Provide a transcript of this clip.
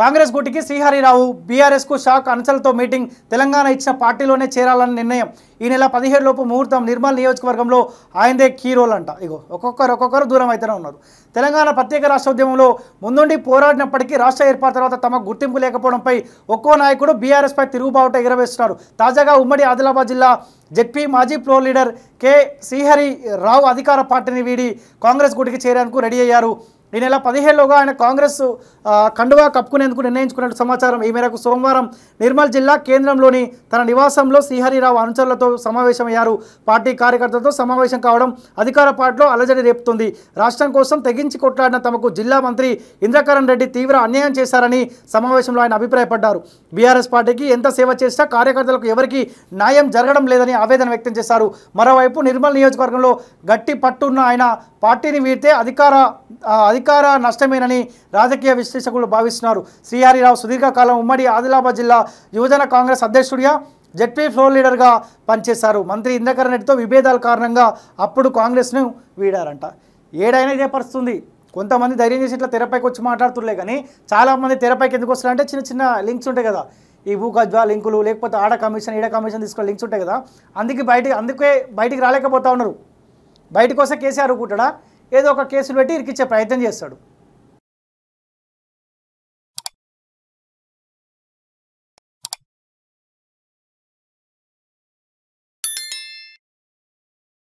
కాంగ్రెస్ గుటికి శ్రీహరిరావు బీఆర్ఎస్కు shock అంచలతో meeting Telangana ఇచ్చిన పార్టీలోనే చేరాలని నిర్ణయం ఈ నెల పదిహేడు లోపు ముహూర్తం నిర్మల్ నియోజకవర్గంలో ఆయనదే కీ రోల్ అంట ఇగో ఒక్కొక్కరు ఒక్కొక్కరు దూరం అయితేనే ఉన్నారు తెలంగాణ ప్రత్యేక రాష్ట్రోద్యమంలో ముందుండి పోరాడినప్పటికీ రాష్ట్ర ఏర్పాటు తర్వాత తమ గుర్తింపు లేకపోవడంపై ఒక్కో నాయకుడు బీఆర్ఎస్పై తిరుగుబావుట ఎగరవేస్తున్నారు తాజాగా ఉమ్మడి ఆదిలాబాద్ జిల్లా జెడ్పీ మాజీ ప్రో లీడర్ కె శ్రీహరి రావు అధికార పార్టీని వీడి కాంగ్రెస్ గుటికి చేరేందుకు రెడీ అయ్యారు ఈ నెల పదిహేడులోగా ఆయన కాంగ్రెస్ కండువా కప్పుకునేందుకు నిర్ణయించుకున్నట్టు సమాచారం ఈ మేరకు సోమవారం నిర్మల్ జిల్లా కేంద్రంలోని తన నివాసంలో శ్రీహరిరావు అనుచరులతో సమావేశమయ్యారు పార్టీ కార్యకర్తలతో సమావేశం కావడం అధికార పార్టీలో అలజడి రేపుతుంది రాష్ట్రం కోసం తెగించి కొట్లాడిన తమకు జిల్లా మంత్రి ఇంద్రకరణ్ రెడ్డి తీవ్ర అన్యాయం చేశారని సమావేశంలో ఆయన అభిప్రాయపడ్డారు బీఆర్ఎస్ పార్టీకి ఎంత సేవ చేసినా కార్యకర్తలకు ఎవరికీ న్యాయం జరగడం లేదని ఆవేదన వ్యక్తం చేశారు మరోవైపు నిర్మల్ నియోజకవర్గంలో గట్టి పట్టున్న ఆయన పార్టీని వీడితే అధికార అధిక అధికార నష్టమేనని రాజకీయ విశ్లేషకులు భావిస్తున్నారు రావు సుదీర్ఘకాలం ఉమ్మడి ఆదిలాబాద్ జిల్లా యువజన కాంగ్రెస్ అధ్యక్షుడిగా జెడ్పీ ఫ్లోర్ లీడర్గా పనిచేశారు మంత్రి ఇంద్రకరణ్ రెడ్డితో విభేదాల కారణంగా అప్పుడు కాంగ్రెస్ను వీడారంట ఏడైనా ఇదే పరిస్థితుంది కొంతమంది ధైర్యం చేసి ఇట్లా తెరపైకి వచ్చి మాట్లాడుతులే కానీ చాలామంది తెరపైకి ఎందుకు వస్తున్నారంటే చిన్న చిన్న లింక్స్ ఉంటాయి కదా ఈ భూకజ్వా లింకులు లేకపోతే ఆడ కమిషన్ ఈడ కమిషన్ తీసుకునే లింక్స్ ఉంటాయి కదా అందుకే బయటికి అందుకే బయటికి రాలేకపోతా ఉన్నారు బయటకు వస్తే కేసీఆర్ కూటడా ఏదో ఒక కేసులు పెట్టి ఇరికిచ్చే ప్రయత్నం చేస్తాడు